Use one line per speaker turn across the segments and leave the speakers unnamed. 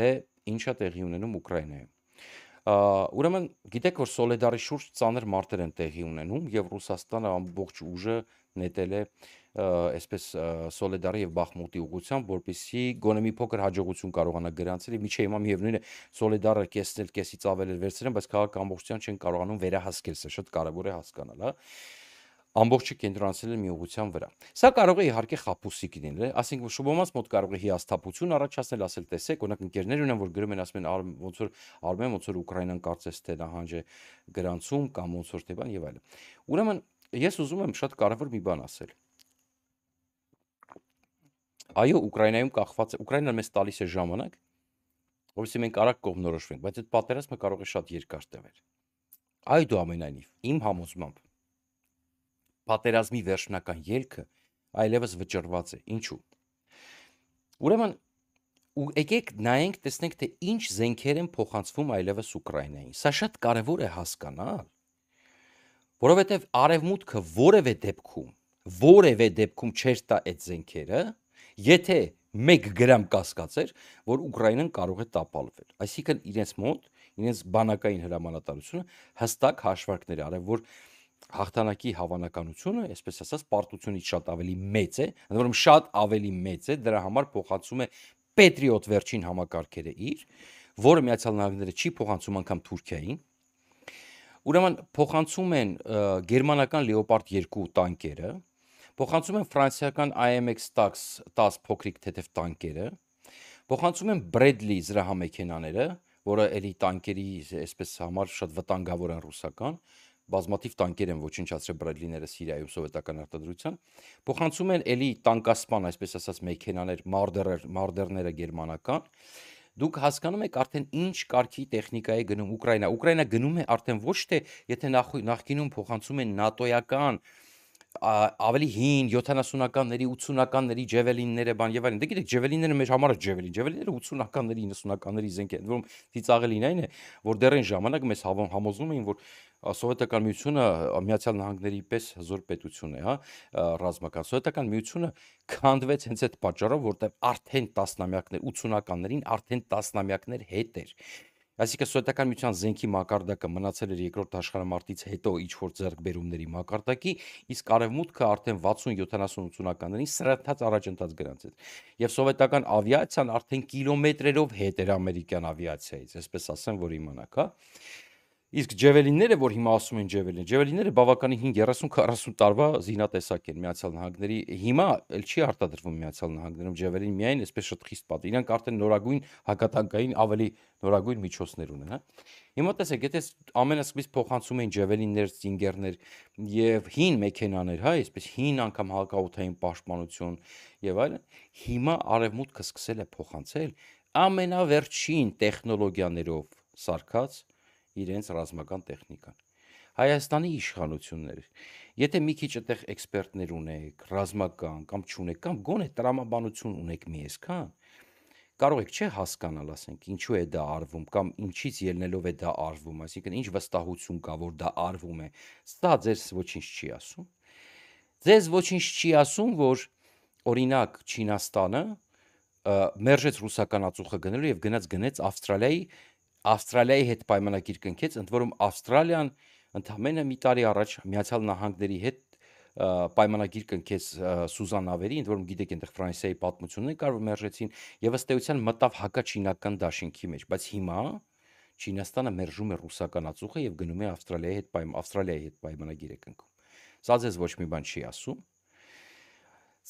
թե ինչա տեղի ունենում Ուկրաինայում։ Ուրեմն գիտեք, որ Սոլեդարի շուրջ ծանր մարտեր են տեղի ունենում եւ Ռուսաստանը ամբողջ ուժը նետել է այսպես Սոլեդարի եւ Բախմուտի ուղությամբ, որբիսի գոնե մի փոքր հաջողություն կարողանա գրանցել։ Միջի հիմա միևնույնն է Սոլեդարը կեսել, կեսից ավել էր վերցրել, բայց քաղաք ամբողջությամբ չեն կարողանում վերահասկել, սա շատ կարեւոր է հասկանալ, հա ամբողջը կենտրոնացել են մի ուղղության վրա։ Սա կարող է իհարկե խապուսիկ լինել, ասենք շոբոմած մոտ կարող է հիասթափություն առաջացնել, ասել տեսեք, օրինակ ընկերներ ունեմ, որ գրում են ասում են ոնց որ արմեն ոնց որ Ուկրաինան կարծես թե նահանջ է գրանցում կամ ոնց որ թե բան եւ այլն։ Ուրեմն ես ուզում եմ շատ կարևոր մի բան ասել։ Այո, Ուկրաինայում կախված է, Ուկրաինան մեզ տալիս է ժամանակ, որովհետեւ մենք արագ կողմնորոշվենք, բայց այդ պատերազմը կարող է շատ երկար տևել։ Այդուամենայնիվ, իմ համոզմամբ պատերազմի վերջնական ելքը այլևս վճռված է։ Ինչու՞։ Ուրեմն ու եկեք նայենք, տեսնենք թե ինչ զենքեր են փոխանցվում այլևս Ուկրաինային։ Սա շատ կարևոր է հասկանալ, որովհետև արևմուտքը որևէ դեպքում, որևէ դեպքում չէր տա այդ զենքերը, եթե 1 գրամ կասկածեր, որ Ուկրաինան կարող է տապալվել։ Այսինքն իրենց մոտ, իրենց բանակային հրամանատարությունը հստակ հաշվարկներ արել, որ հաղթանակի հավանականությունը, այսպես ասած, պարտությունից շատ ավելի մեծ է, ընդ որում շատ ավելի մեծ է, դրա համար փոխանցում է Patriot վերջին համակարգերը իր, որը Միացյալ Նահանգները չի փոխանցում անգամ Թուրքիային։ Ուրեմն փոխանցում են գերմանական Leopard 2 տանկերը, փոխանցում են ֆրանսիական AMX Stax 10 փոքրիկ թեթև տանկերը, փոխանցում են Bradley զրահամեքենաները, որը էլի տանկերի այսպես համար շատ վտանգավոր են ռուսական, բազմաթիվ տանկեր են ոչնչացրել բրեդլիները Սիրիայում սովետական արտադրության, փոխանցում են էլի տանկասպան, այսպես ասած, մեքենաներ, մարդերներ, մարդերները գերմանական։ Դուք հասկանում եք արդեն ինչ կարգի տեխնիկա է գնում Ուկրաինա։ Ուկրաինա գնում է արդեն ոչ թե եթե նախ նախկինում փոխանցում են ՆԱՏՕ-յական, նախ ավելի հին 70-ականների 80-ականների ջևելինները բան եւ այլն։ Դե գիտեք ջևելինները մեր համար ջևելին, ջևելինները 80-ականների 90-ականների զենք են, որում ծիծաղելին այն է, որ դեռ այն ժամանակ մեզ համոզում էին, որ սովետական միությունը միացյալ նահանգների պես հզոր պետություն է, հա, ռազմական սովետական միությունը քանդվեց հենց այդ պատճառով, որտեղ արդեն տասնամյակներ 80-ականներին արդեն տասնամյակներ հետ էր։ Այսինքն սովետական միության զենքի մակարդակը մնացել էր երկրորդ աշխարհամարտից հետո ինչ որ ձեռքբերումների մակարդակի, իսկ արևմուտքը արդեն 60-70-80-ականներին սրընթաց առաջընթաց գրանցեց։ Եվ սովետական ավիացիան արդեն կիլոմետրերով հետ էր ամերիկյան ավիացիայից, այսպես ասեմ, որ իմանաք, հա։ Իսկ ջևելինները, որ հիմա ասում են ջևելին, ջևելինները բավականին 5-30-40 տարվա զինատեսակ են Միացյալ Նահանգների։ Հիմա էլ չի արտադրվում Միացյալ Նահանգներում ջևելին միայն այսպես շատ խիստ պատ։ Իրանք արդեն նորագույն հակատանկային ավելի նորագույն միջոցներ ունեն, հա։ Հիմա տեսեք, եթե ամենասկիզբից փոխանցում էին ջևելիններ, զինգերներ եւ հին մեքենաներ, հա, այսպես հին անգամ հակաօթային պաշտպանություն եւ այլն, հիմա արևմուտքը սկսել է փոխանցել ամենավերջին տեխնոլոգիաներով սարկած իրենց ռազմական տեխնիկան։ Հայաստանի իշխանությունները, եթե մի քիչ այդտեղ էքսպերտներ ունեք, ռազմական կամ չունեք կամ գոնե տրամաբանություն ունեք միեսքան, կարող եք չէ հասկանալ, ասենք, ինչու է դա արվում կամ ինչից ելնելով է դա արվում, այսինքն ինչ վստահություն կա, որ դա արվում է։ Սա ձեզ ոչինչ չի ասում։ Ձեզ ոչինչ չի ասում, որ օրինակ Չինաստանը մերժեց ռուսական ածուխը գնելու եւ գնաց գնեց Ավստրալիայի Ավստրալիայի հետ պայմանագիր կնքեց, ընդ որում Ավստրալիան ընդամենը մի տարի առաջ Միացյալ Նահանգների հետ պայմանագիր կնքեց Սուզանավերի, ընդ որում գիտեք, այնտեղ Ֆրանսիայի պատմությունն է կարող մերժեցին եւ ըստ էության մտավ հակաչինական դաշինքի մեջ, բայց հիմա Չինաստանը մերժում է ռուսական ածուխը եւ գնում է Ավստրալիայի հետ պայմ Ավստրալիայի հետ պայմանագիր է կնքում։ Սա ձեզ ոչ մի բան չի ասում,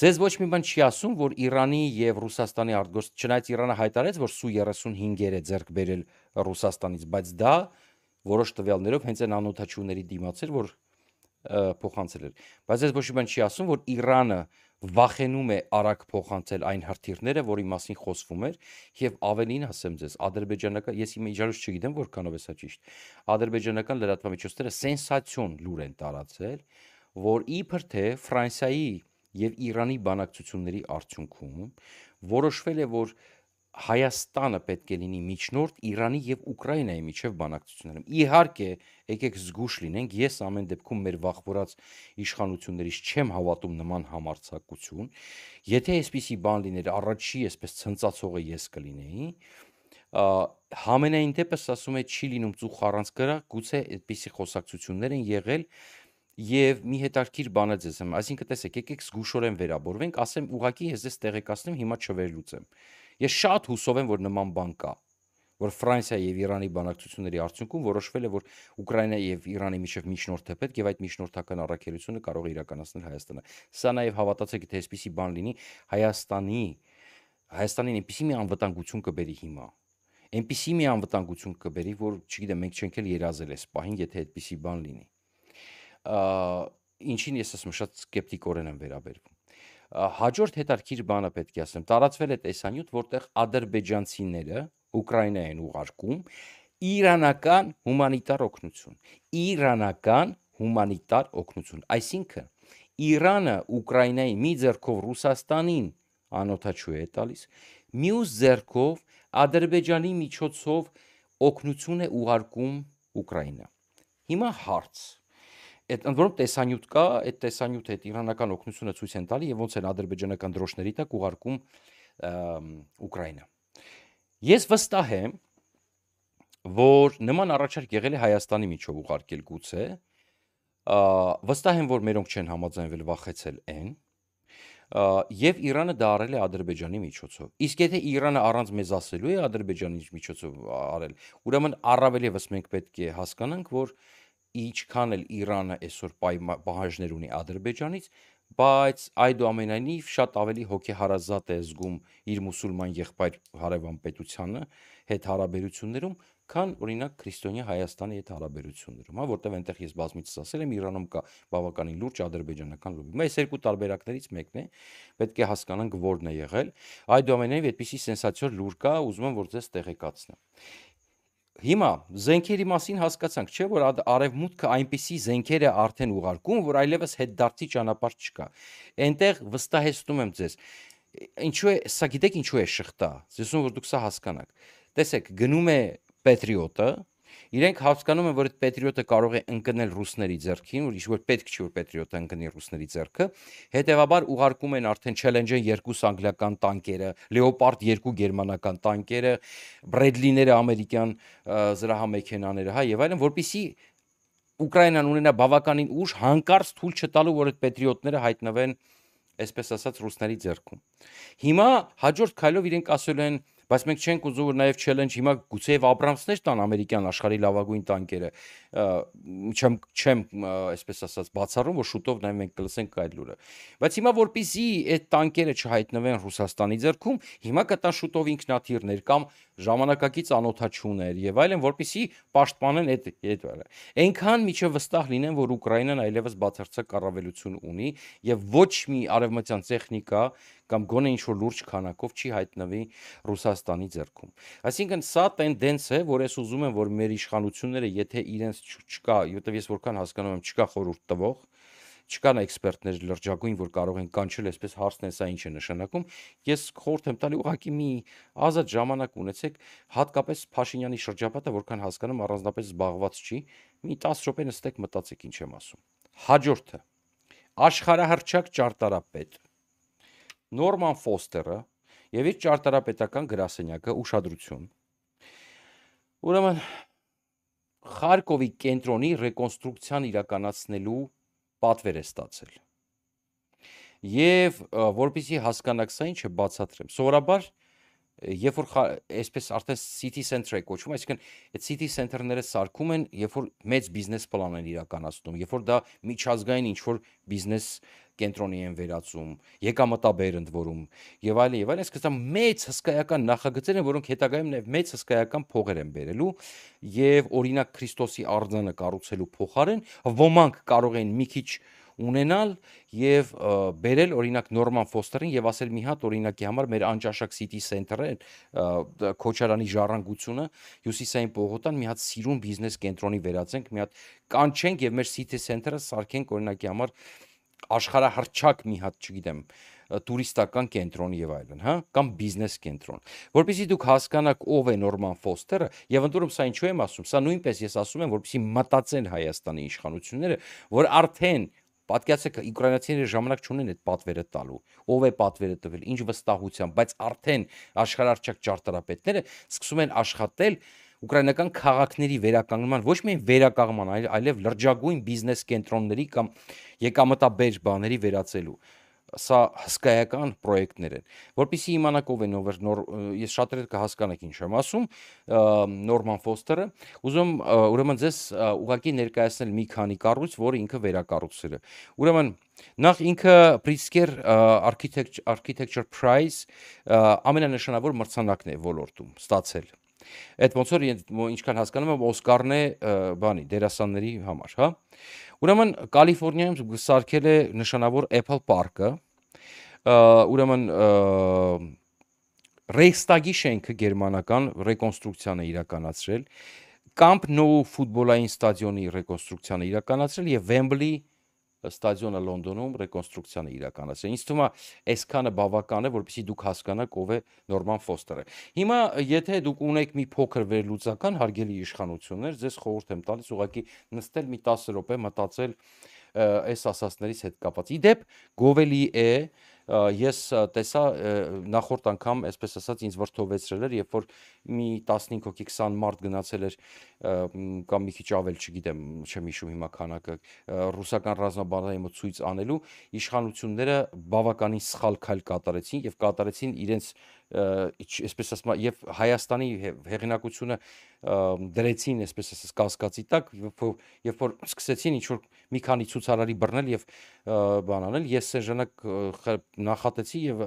Ձեզ ոչ մի բան չի ասում, որ Իրանի եւ Ռուսաստանի արտգործ չնայած Իրանը հայտարարեց, որ Su-35-եր է ձեռք բերել Ռուսաստանից, բայց դա որոշ տվյալներով հենց այն անօթաչուների դիմաց էր, որ փոխանցել էր։ Բայց ես ոչ մի բան չի ասում, որ Իրանը վախենում է արագ փոխանցել այն հրթիռները, որի մասին խոսվում էր, եւ ավելին ասեմ ձեզ, ադրբեջանական, ես իմ իջարուց չգիտեմ որքանով է սա ճիշտ։ Ադրբեջանական լրատվամիջոցները սենսացիոն լուր են տարածել, որ իբր թե Ֆրանսիայի եւ Իրանի բանակցությունների արդյունքում որոշվել է, որ Հայաստանը պետք է լինի միջնորդ Իրանի եւ Ուկրաինայի միջև բանակցություններում։ Իհարկե, եկեք զգուշ լինենք, ես ամեն դեպքում մեր վախվորած իշխանություններից չեմ հավատում նման համարցակություն։ Եթե այսպիսի բան լիներ, առաջի այսպես ցնծացողը ես կլինեի, համենայն դեպս ասում է չի լինում ծուխ առանց գրա, գուցե այդպիսի խոսակցություններ են եղել, Եվ մի հետարքիր բանը ձեզ եմ, այսինքն տեսեք, եկեք զգուշորեն վերաբերվենք, ասեմ ուղակի ես ձեզ տեղեկացնեմ, հիմա չվերլուծեմ։ Ես շատ հուսով եմ, որ նման բան կա, որ Ֆրանսիա եւ Իրանի բանակցությունների արդյունքում որոշվել է, որ Ուկրաինա եւ Իրանի միջև միջնորդ է պետք եւ այդ միջնորդական առաքելությունը կարող է իրականացնել Հայաստանը։ Սա նաեւ հավատացեք, թե այսպիսի բան լինի Հայաստանի Հայաստանին այնպիսի մի անվտանգություն կբերի հիմա, այնպիսի մի անվտանգություն կբերի, որ չգիտեմ, մենք չենք էլ երազել այս պահին, եթե այդպիսի բան լինի ինչին ես ասում շատ սկեպտիկորեն եմ վերաբերվում հաջորդ հետարքիր բանը պետք է ասեմ տարածվել է տեսանյութ որտեղ ադրբեջանցիները ուկրաինա են ուղարկում իրանական հումանիտար օգնություն իրանական հումանիտար օգնություն այսինքն Իրանը Ուկրաինայի մի ձեռքով Ռուսաստանին անօթաչու է տալիս, մյուս ձեռքով Ադրբեջանի միջոցով օգնություն է ուղարկում Ուկրաինա։ Հիմա հարց այդ ընդ որում տեսանյութ կա, այդ տեսանյութը այդ իրանական օկնությունը ցույց են տալի եւ ոնց են ադրբեջանական դրոշների տակ ուղարկում Ուկրաինա։ Ես վստահ եմ, որ նման առաջարկ եղել է Հայաստանի միջով ուղարկել գուցե, վստահ եմ, որ մերոնք չեն համաձայնվել վախեցել այն, եւ Իրանը դա արել է Ադրբեջանի միջոցով։ Իսկ եթե Իրանը առանց մեզ ասելու է Ադրբեջանի միջոցով արել, ուրեմն առավել եւս մենք պետք է հասկանանք, որ և, ինչքան էլ Իրանը այսօր պահանջներ ունի Ադրբեջանից, բայց այդուամենայնիվ շատ ավելի հոգեհարազատ է զգում իր մուսուլման եղբայր հարևան պետությանը հետ հարաբերություններում, քան օրինակ քրիստոնյա Հայաստանի հետ հարաբերություններում, հա, որտեղ այնտեղ ես բազմիցս ասել եմ, Իրանում կա բավականին լուրջ ադրբեջանական լոբի։ Այս երկու տարբերակներից մեկն է, պետք է հասկանանք որն է եղել։ Այդուամենայնիվ այդպիսի սենսացիոն լուր կա, ուզում եմ որ ձեզ տեղեկացնեմ հիմա զենքերի մասին հասկացանք, չէ՞ որ արևմուտքը այնպիսի զենքեր է արդեն ուղարկում, որ այլևս հետ դարձի ճանապարհ չկա։ Էնտեղ վստահեցնում եմ ձեզ։ Ինչու է, սա գիտեք ինչու է շղթա։ Ձեզ ում որ դուք սա հասկանաք։ Տեսեք, գնում է Պետրիոտը, Իրենք հասկանում են, որ այդ պետրիոտը կարող է ընկնել ռուսների ձեռքին, որ ինչ-որ պետք չի որ պետրիոտը ընկնի ռուսների ձեռքը, հետեւաբար ուղարկում են արդեն չելենջեն երկու անգլիական տանկերը, լեոպարդ 2 գերմանական տանկերը, բրեդլիները ամերիկյան զրահամեքենաները, հա, եւ այլն, որբիսի Ուկրաինան ունենա բավականին ուժ հանկարծ թույլ չտալու որ այդ պետրիոտները հայտնվեն այսպես ասած ռուսների ձեռքում։ Հիմա հաջորդ քայլով իրենք ասել են բայց մենք չենք ուզում որ նաև չելենջ հիմա գուցեև Աբրամսներ տան ամերիկյան աշխարհի լավագույն տանկերը չեմ չեմ այսպես ասած բացառում որ շուտով նաև մենք կլսենք այդ լուրը բայց հիմա որpիսի այդ տանկերը չհայտնվեն Ռուսաստանի ձեռքում հիմա կտան շուտով ինքնաթիռներ կամ ժամանակակից անօթաչուներ եւ այլն որpիսի պաշտպանեն այդ այդ վարը այնքան միջև վստահ լինեն որ Ուկրաինան այլևս բացարձակ կառավարություն ունի եւ ոչ մի արևմտյան տեխնիկա կամ գոնե ինչ որ լուրջ քանակով չի հայտնվի Ռուսաստանի ձեռքում։ Այսինքն սա տենդենց է, որ ես ուզում եմ, որ մեր իշխանությունները, եթե իրենց չկա, որտեվ ես որքան հասկանում եմ, չկա խորուրդ տվող, չկան էքսպերտներ լրջագույն, որ կարող են կանչել այսպես հարցնել սա ինչ է նշանակում, ես խորհուրդ եմ տալի ուղղակի մի ազատ ժամանակ ունեցեք, հատկապես Փաշինյանի շրջապատը, որքան հասկանում առանձնապես զբաղված չի, մի 10 րոպե նստեք մտածեք ինչ եմ ասում։ Հաջորդը աշխարհահռչակ ճարտարապետ Նորման Ֆոստերը եւ իր ճարտարապետական գրասենյակը ուշադրություն։ Ուրեմն Խարկովի կենտրոնի ռեկոնստրուկցիան իրականացնելու պատվեր է ստացել։ Եվ որբիսի հասկանաք սա ինչը բացատրեմ։ Սովորաբար երբ որ այսպես արդեն city center-ը կոչվում, այսինքն այդ city center-ները սարքում են, երբ որ մեծ բիզնես պլան են իրականացնում, երբ որ դա միջազգային ինչ որ բիզնես կենտրոնի են վերածում, եկամտաբեր ընդվորում եւ այլն եւ այլն, այսպես մեծ հսկայական նախագծեր են, որոնք հետագայում մեծ հսկայական փողեր են բերելու եւ օրինակ Քրիստոսի արձանը կառուցելու փոխարեն ոմանք կարող են մի քիչ ունենալ եւ բերել օրինակ Նորման Ֆոստերին եւ ասել մի հատ օրինակի համար մեր անճաշակ City Center-ը Քոչարանի ժառանգությունը Հյուսիսային Պողոտան մի հատ սիրուն բիզնես կենտրոնի վերածենք, մի հատ կանչենք եւ մեր City Center-ը սարքենք օրինակի համար աշխարհահռչակ մի հատ, չգիտեմ, տուրիստական կենտրոն եւ այլն, հա, կամ բիզնես կենտրոն։ Որպեսզի դուք հասկանաք ով է Նորման Ֆոստերը եւ ընդորում սա ինչու եմ ասում, սա նույնպես ես ասում եմ, որպեսզի մտածեն Հայաստանի իշխանությունները, որ արդեն Պատկերացեք, ուկրաինացիները ժամանակ չունեն այդ պատվերը տալու։ Ով է պատվերը տվել, ինչ վստահությամբ, բայց արդեն աշխարհարչակ ճարտարապետները սկսում են աշխատել ուկրաինական քաղաքների վերականգնման ոչ միայն վերականգնման, այլ այլև լրջագույն բիզնես կենտրոնների կամ եկամտաբեր բաների վերացելու սա հսկայական պրոյեկտներ են որpիսի իմանակով են ովեր նոր ես շատերը կհասկանաք ինչ եմ ասում նորման ֆոստերը ուզում ուրեմն ձեզ ուղակի ներկայացնել մի քանի կառույց որը ինքը վերակառուցել է ուրեմն նախ ինքը Pritzker Architecture Architecture Prize ամենանշանավոր մրցանակն է ոլորտում ստացել Այդ ոնց որ ինչքան հասկանում եմ Օսկարն է բանի դերասանների համար, հա։ Ուրեմն Կալիֆոռնիայում սարքել է նշանավոր Apple Park-ը։ Ուրեմն Ռեյխստագի շենքը գերմանական ռեկոնստրուկցիան է իրականացրել, Camp Nou ֆուտբոլային ստադիոնի ռեկոնստրուկցիան է իրականացրել եւ Wembley ստադիոնը Լոնդոնում ռեկոնստրուկցիան է իրականացրել։ Ինձ թվում է, այսքանը բավական է, որովհետեւ դուք հասկանաք ով է Նորման Ֆոստերը։ Հիմա, եթե դուք ունեք մի փոքր վերլուծական հարգելի իշխանություններ, ձեզ խորհուրդ եմ տալիս ուղղակի նստել մի 10 րոպե մտածել այս ասացներից հետ կապված։ Իդեպ, Գովելի է, է ես տեսա նախորդ անգամ, այսպես ասած, ինձ վրթովեցրել էր, երբ որ մի 15 հոգի 20 մարդ գնացել էր կամ մի քիչ ավել, չգիտեմ, չեմ հիշում հիմա քանակը, ռուսական ռազմաբանային մոտ ցույց անելու, իշխանությունները բավականին սխալ քայլ կատարեցին եւ կատարեցին իրենց այսպես ասում, եւ Հայաստանի հեղինակությունը դրեցին, այսպես ասած, կասկածի տակ, երբ որ սկսեցին ինչ որ մի քանի ցուցարարի բռնել եւ բան անել, ես այն ժամանակ նախատեցի եւ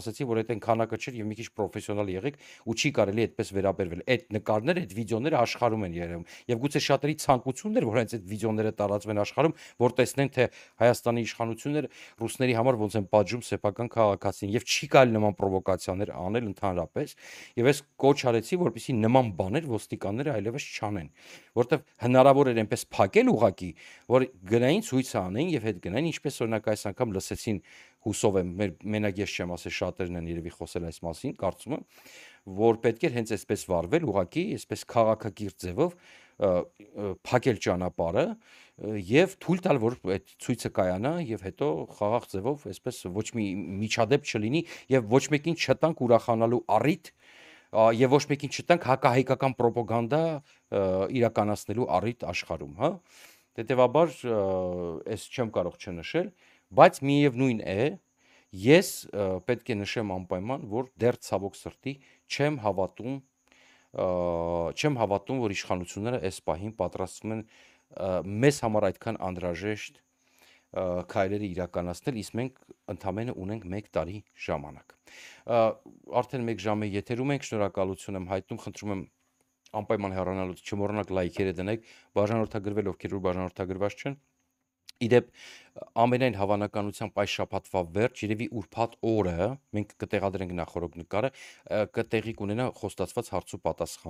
ասացի, որ այդ այն քանակը չէր եւ մի քիչ պրոֆեսիոնալ եղեք ու չի կարելի այդպես վերաբերվել։ Այդ նկարները, այդ վիդեոները աշխարհում են երևում եւ գուցե շատերի ցանկությունն էր, որ հենց այդ վիդեոները տարածվեն աշխարհում, որ տեսնեն թե Հայաստանի իշխանությունները ռուսների համար ոնց են պատժում սեփական քաղաքացին եւ չի կարելի նման պրովոկացիաներ անել ընդհանրապես եւ ես կոչ արեցի, որպեսի նման բաներ, որ ոստիկանները այլևս չանեն, որտեվ հնարավոր էր այնպես փակել ուղակի, որ գնային ցույց անեն եւ հետ գնային, ինչպես օրինակ այս անգամ լսեցին հուսով եմ, մեր մենակ ես չեմ ասել շատերն են երևի խոսել այս մասին, կարծում եմ, որ պետք է հենց այսպես վարվել, ուղակի այսպես քաղաքագիր ձևով փակել ճանապարհը եւ թույլ տալ որ այդ ցույցը կայանա եւ հետո խաղաղ ձևով այսպես ոչ մի միջադեպ չլինի եւ ոչ մեկին չտանք ուրախանալու առիթ եւ ոչ մեկին չտանք հակահայկական ռոպոգանդա իրականացնելու առիթ աշխարհում, հա։ Դետևաբար ես չեմ կարող չնշել, բայց միևնույն է, ես պետք է նշեմ անպայման, որ դեռ ցավոք սրտի չեմ հավատում չեմ հավատում, որ իշխանությունները այս պահին պատրաստվում են մեզ համար այդքան անդրաժեշտ քայլերը իրականացնել, իսկ մենք ընդամենը ունենք 1 տարի ժամանակ։ Արդեն 1 ժամ է եթերում ենք, շնորհակալություն եմ հայտնում, խնդրում եմ անպայման հեռանալուց չմոռանաք լայքերը դնեք, բաժանորդագրվել, ովքեր որ բաժանորդագրված չեն։ Իդեպ ամենայն հավանականությամբ այս շաբաթվա վերջ երևի ուրբաթ օրը մենք կտեղադրենք նախորդ նկարը, կտեղի կունենա խոստացված հարց ու պատասխան